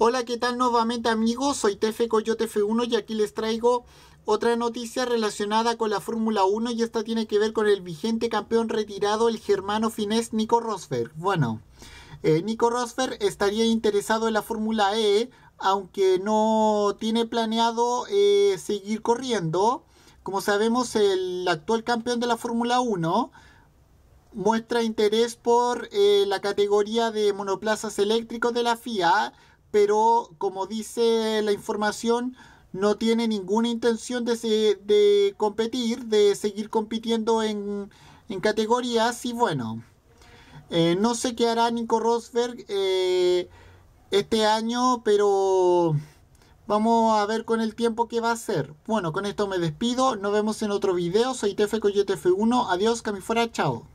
Hola, ¿qué tal nuevamente amigos? Soy Tefe Coyote F1 y aquí les traigo otra noticia relacionada con la Fórmula 1 y esta tiene que ver con el vigente campeón retirado, el germano finés Nico Rosberg. Bueno, eh, Nico Rosberg estaría interesado en la Fórmula E, aunque no tiene planeado eh, seguir corriendo. Como sabemos, el actual campeón de la Fórmula 1 muestra interés por eh, la categoría de monoplazas eléctricos de la FIA pero como dice la información, no tiene ninguna intención de, competir, de seguir compitiendo en, categorías y bueno, eh, no sé qué hará Nico Rosberg eh, este año, pero vamos a ver con el tiempo qué va a hacer. Bueno, con esto me despido, nos vemos en otro video, soy TFCoyeTF1, adiós, camifora, chao.